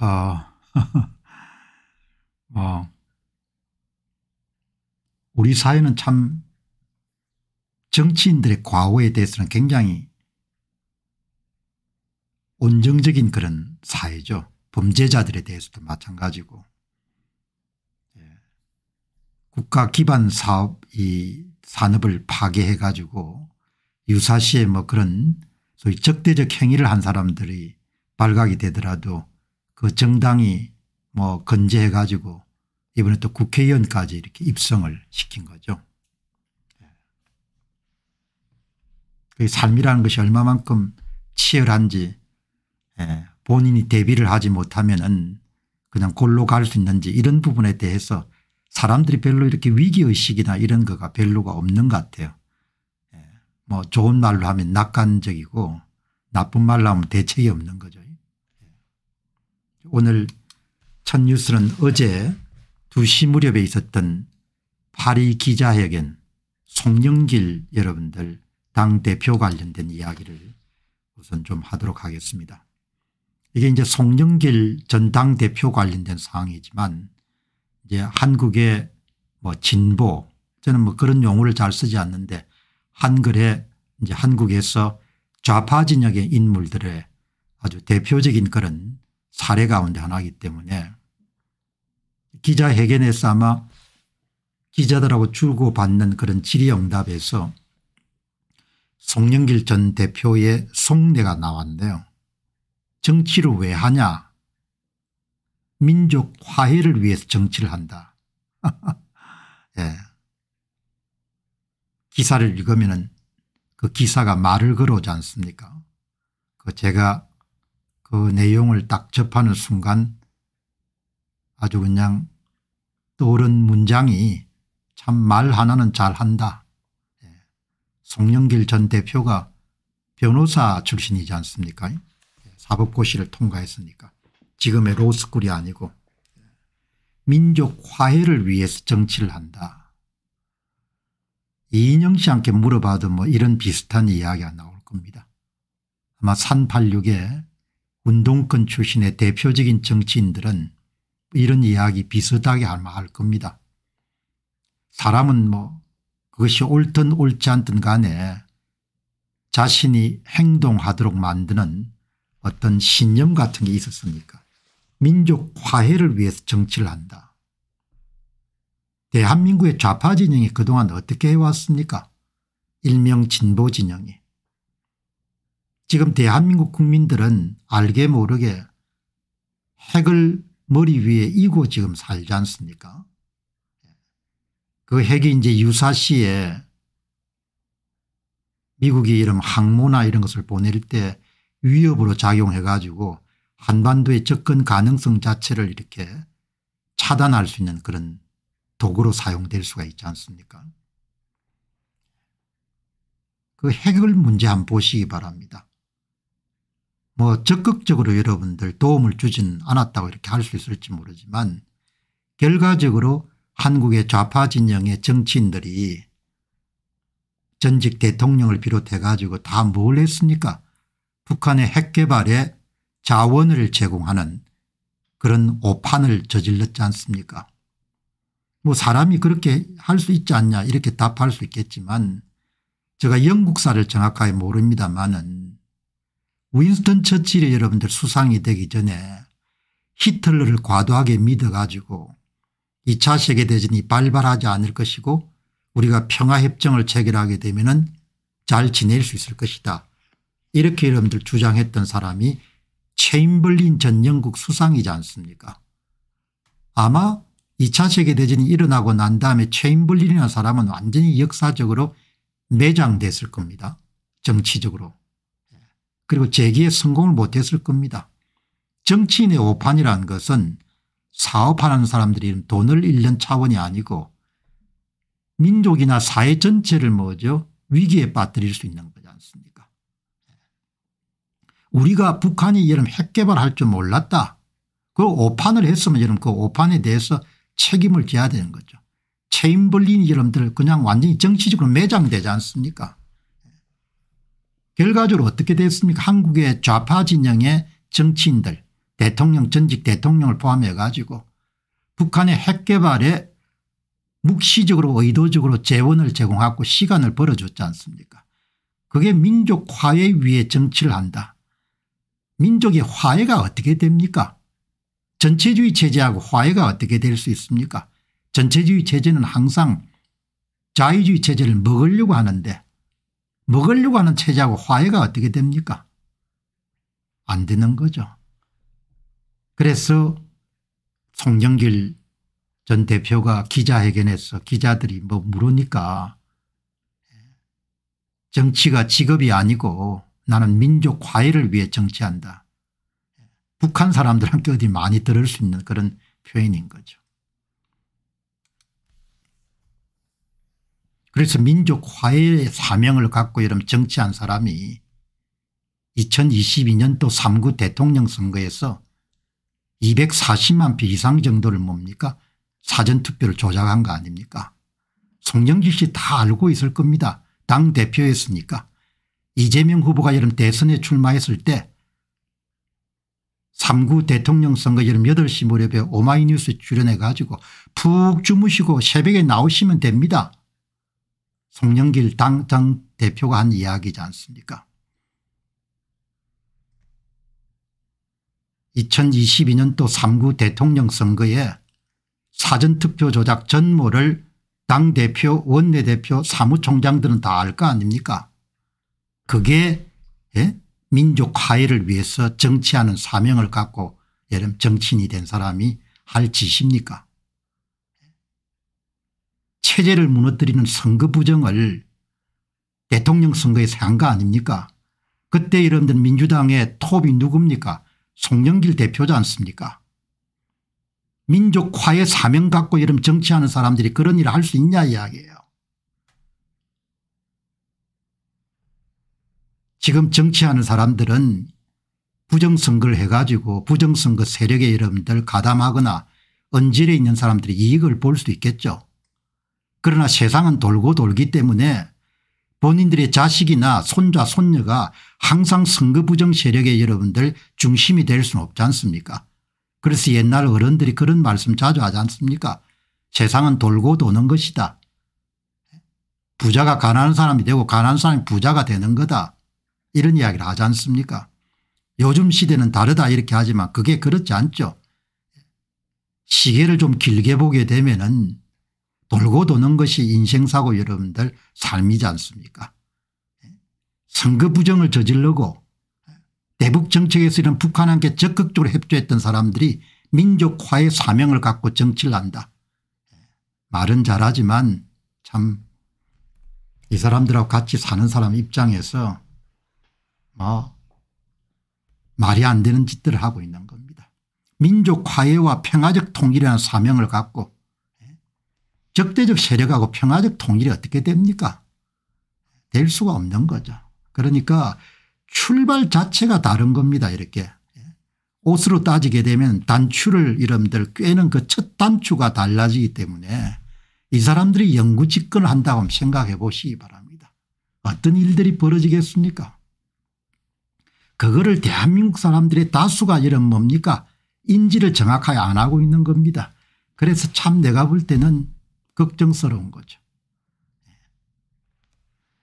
아, 아, 우리 사회는 참 정치인들의 과오에 대해서는 굉장히 온정적인 그런 사회죠. 범죄자들에 대해서도 마찬가지고 예. 국가 기반 사업 이 산업을 파괴해 가지고 유사시에 뭐 그런 소위 적대적 행위를 한 사람들이 발각이 되더라도 그 정당이 뭐 건재해 가지고 이번에 또 국회의원까지 이렇게 입성을 시킨 거죠. 그 삶이라는 것이 얼마만큼 치열한지 예, 본인이 대비를 하지 못하면은 그냥 골로 갈 수 있는지 이런 부분에 대해서 사람들이 별로 이렇게 위기의식이나 이런 거가 별로가 없는 것 같아요. 예, 뭐 좋은 말로 하면 낙관적이고 나쁜 말로 하면 대책이 없는 거죠. 오늘 첫 뉴스는 어제 2시 무렵에 있었던 파리 기자회견 송영길 여러분들 당대표 관련된 이야기를 우선 좀 하도록 하겠습니다. 이게 이제 송영길 전 당대표 관련된 사항이지만 이제 한국의 뭐 진보 저는 뭐 그런 용어를 잘 쓰지 않는데 한글에 이제 한국에서 좌파 진영의 인물들의 아주 대표적인 그런 사례 가운데 하나이기 때문에 기자회견에서 아마 기자들하고 주고받는 그런 질의응답에서 송영길 전 대표의 속내가 나왔는데요. 정치를 왜 하냐 민족 화해를 위해서 정치를 한다. 예. 기사를 읽으면 그 기사가 말을 걸어오지 않습니까 그 제가 그 내용을 딱 접하는 순간 아주 그냥 떠오른 문장이 참 말 하나는 잘한다. 예. 송영길 전 대표가 변호사 출신이지 않습니까? 예. 사법고시를 통과했으니까. 지금의 로스쿨이 아니고 예. 민족 화해를 위해서 정치를 한다. 이인영 씨한테 물어봐도 뭐 이런 비슷한 이야기가 나올 겁니다. 아마 386에 운동권 출신의 대표적인 정치인들은 이런 이야기 비슷하게 아마 할 겁니다. 사람은 뭐 그것이 옳든 옳지 않든 간에 자신이 행동하도록 만드는 어떤 신념 같은 게 있었습니까 민족 화해를 위해서 정치를 한다. 대한민국의 좌파 진영이 그동안 어떻게 해왔습니까 일명 진보 진영이 지금 대한민국 국민들은 알게 모르게 핵을 머리 위에 이고 지금 살지 않습니까 그 핵이 이제 유사시에 미국이 이런 항모나 이런 것을 보낼 때 위협으로 작용해 가지고 한반도의 접근 가능성 자체를 이렇게 차단할 수 있는 그런 도구로 사용될 수가 있지 않습니까 그 핵을 문제 한번 보시기 바랍니다. 뭐 적극적으로 여러분들 도움을 주진 않았다고 이렇게 할 수 있을지 모르지만 결과적으로 한국의 좌파 진영의 정치인들이 전직 대통령을 비롯해 가지고 다 뭘 했습니까 북한의 핵개발에 자원을 제공하는 그런 오판을 저질렀지 않습니까 뭐 사람이 그렇게 할 수 있지 않냐 이렇게 답할 수 있겠지만 제가 영국사를 정확하게 모릅니다마는 윈스턴 처칠이 여러분들 수상이 되기 전에 히틀러를 과도하게 믿어 가지고 2차 세계대전이 발발하지 않을 것이고 우리가 평화협정을 체결하게 되면 은잘 지낼 수 있을 것이다. 이렇게 여러분들 주장했던 사람이 체인블린전 영국 수상이지 않습니까 아마 2차 세계대전이 일어나고 난 다음에 체인블린이라는 사람은 완전히 역사적으로 매장됐을 겁니다. 정치적으로. 그리고 재기에 성공을 못했을 겁니다. 정치인의 오판이라는 것은 사업하는 사람들이 돈을 잃는 차원이 아니고 민족이나 사회 전체를 뭐죠 위기에 빠뜨릴 수 있는 거지 않습니까 예. 우리가 북한이 여름 핵개발할 줄 몰랐다. 그 오판을 했으면 여름 그 오판에 대해서 책임을 져야 되는 거죠. 체인벌린 이름들 그냥 완전히 정치적으로 매장되지 않습니까 결과적으로 어떻게 됐습니까 한국의 좌파 진영의 정치인들 대통령 전직 대통령을 포함해 가지고 북한의 핵 개발에 묵시적으로 의도적으로 재원을 제공하고 시간을 벌어줬지 않습니까 그게 민족 화해 위에 정치를 한다. 민족의 화해가 어떻게 됩니까 전체주의 체제하고 화해가 어떻게 될 수 있습니까 전체주의 체제는 항상 자유주의 체제를 먹으려고 하는데 먹으려고 하는 체제하고 화해가 어떻게 됩니까? 안 되는 거죠. 그래서 송영길 전 대표가 기자회견에서 기자들이 뭐 물으니까 정치가 직업이 아니고 나는 민족 화해를 위해 정치한다. 북한 사람들한테 어디 많이 들을 수 있는 그런 표현인 거죠. 그래서 민족화의 사명을 갖고 이런 정치한 사람이 2022년도 3구 대통령 선거에서 240만 표 이상 정도를 뭡니까 사전투표를 조작한 거 아닙니까 송영길 씨 다 알고 있을 겁니다. 당대표였으니까. 이재명 후보가 여름 대선에 출마했을 때 3구 대통령 선거 여름 8시 무렵에 오마이뉴스 출연해 가지고 푹 주무시고 새벽에 나오시면 됩니다. 송영길 당장 대표가 한 이야기지 않습니까 2022년도 3구 대통령 선거에 사전투표 조작 전모를 당대표 원내대표 사무총장들은 다 알 거 아닙니까 그게 예? 민족 화해를 위해서 정치하는 사명을 갖고 예를 정치인이 된 사람이 할 짓입니까 체제를 무너뜨리는 선거 부정을 대통령 선거에서 한 거 아닙니까 그때 여러분들 민주당의 톱이 누굽니까 송영길 대표지 않습니까 민족화의 사명 갖고 여러분 정치하는 사람들이 그런 일을 할 수 있냐 이야기예요. 지금 정치하는 사람들은 부정선거를 해가지고 부정선거 세력의 여러분들 가담하거나 언질에 있는 사람들이 이익을 볼 수 있겠죠. 그러나 세상은 돌고 돌기 때문에 본인들의 자식이나 손자 손녀가 항상 선거 부정 세력의 여러분들 중심이 될 수는 없지 않습니까 그래서 옛날 어른들이 그런 말씀 자주 하지 않습니까 세상은 돌고 도는 것이다. 부자가 가난한 사람이 되고 가난한 사람이 부자가 되는 거다. 이런 이야기를 하지 않습니까 요즘 시대는 다르다 이렇게 하지만 그게 그렇지 않죠. 시계를 좀 길게 보게 되면 은 돌고 도는 것이 인생사고 여러분들 삶이지 않습니까 선거 부정을 저질르고 대북 정책에서 이런 북한한테 적극적으로 협조했던 사람들이 민족화의 사명을 갖고 정치를 한다. 말은 잘하지만 참 이 사람들하고 같이 사는 사람 입장에서 뭐 말이 안 되는 짓들을 하고 있는 겁니다. 민족화해와 평화적 통일이라는 사명을 갖고 적대적 세력하고 평화적 통일이 어떻게 됩니까 될 수가 없는 거죠. 그러니까 출발 자체가 다른 겁니다 이렇게 옷으로 따지게 되면 단추를 이름들 꿰는 그 첫 단추가 달라지기 때문에 이 사람들이 연구 집권을 한다고 생각해 보시기 바랍니다. 어떤 일들이 벌어지겠습니까 그거를 대한민국 사람들의 다수가 이런 뭡니까 인지를 정확하게 안 하고 있는 겁니다. 그래서 참 내가 볼 때는 걱정스러운 거죠. 예.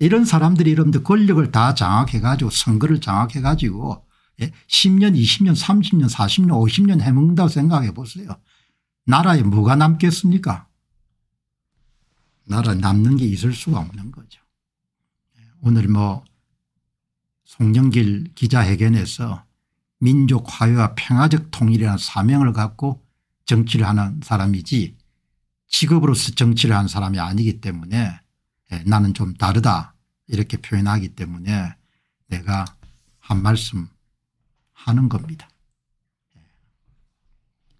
이런 사람들이 여러분들 권력을 다 장악해 가지고 선거를 장악해 가지고 10년 예, 20년 30년 40년 50년 해먹는다고 생각해 보세요. 나라에 뭐가 남겠습니까 나라 남는 게 있을 수가 없는 거죠. 예, 오늘 뭐 송영길 기자회견에서 민족 화해와 평화적 통일이라는 사명을 갖고 정치를 하는 사람이지 직업으로서 정치를 한 사람이 아니기 때문에 예, 나는 좀 다르다 이렇게 표현하기 때문에 내가 한 말씀 하는 겁니다. 예.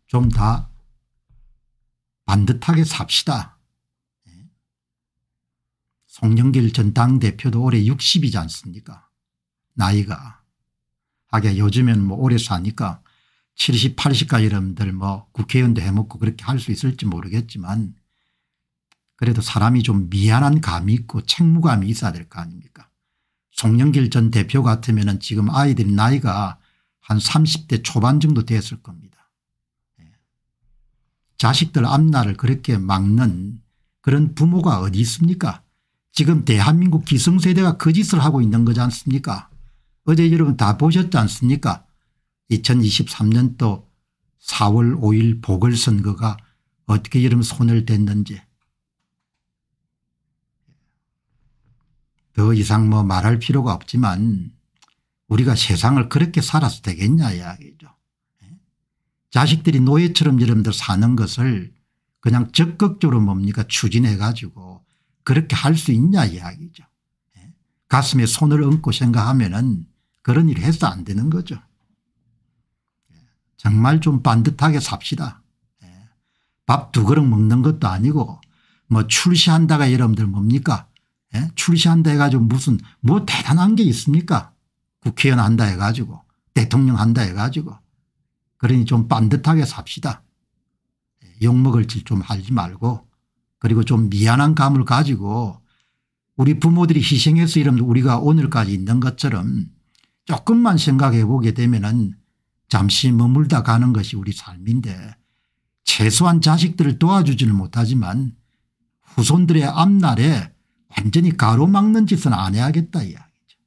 좀다 반듯하게 삽시다. 예. 송영길 전 당대표도 올해 60이지 않습니까 나이가. 하게 요즘엔뭐 오래 사니까 70, 8 0까지여러분들뭐 국회의원도 해먹고 그렇게 할 수 있을지 모르겠지만 그래도 사람이 좀 미안한 감이 있고 책무감이 있어야 될 거 아닙니까 송영길 전 대표 같으면 은 지금 아이들 나이가 한 30대 초반 정도 됐을 겁니다. 예. 자식들 앞날을 그렇게 막는 그런 부모가 어디 있습니까 지금 대한민국 기성세대가 그 짓을 하고 있는 거지 않습니까 어제 여러분 다 보셨지 않습니까 2023년도 4월 5일 보궐선거가 어떻게 이런 손을 댔는지 더 이상 뭐 말할 필요가 없지만 우리가 세상을 그렇게 살아서 되겠냐 이야기죠. 예? 자식들이 노예처럼 여러분들 사는 것을 그냥 적극적으로 뭡니까 추진해 가지고 그렇게 할 수 있냐 이야기죠. 예? 가슴에 손을 얹고 생각하면 은 그런 일을 해서 안 되는 거죠. 정말 좀 반듯하게 삽시다. 예. 밥두 그릇 먹는 것도 아니고 뭐 출시한다가 여러분들 뭡니까 예? 출시한다 해가지고 무슨 뭐 대단한 게 있습니까 국회의원 한다 해가지고 대통령 한다 해가지고 그러니 좀 반듯하게 삽시다. 예, 욕먹을 짓 좀 하지 말고 그리고 좀 미안한 감을 가지고 우리 부모들이 희생해서 이런 우리가 오늘까지 있는 것처럼 조금만 생각해 보게 되면은 잠시 머물다 가는 것이 우리 삶인데 최소한 자식들을 도와주지는 못하지만 후손들의 앞날에 완전히 가로막는 짓은 안 해야겠다 이야기죠.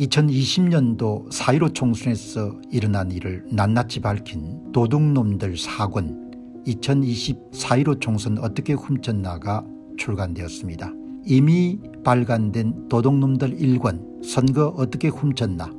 2020년도 4.15 총선에서 일어난 일을 낱낱이 밝힌 도둑놈들 사권2020 4.15 총선 어떻게 훔쳤나가 출간되었습니다. 이미 발간된 도둑놈들 1권 선거 어떻게 훔쳤나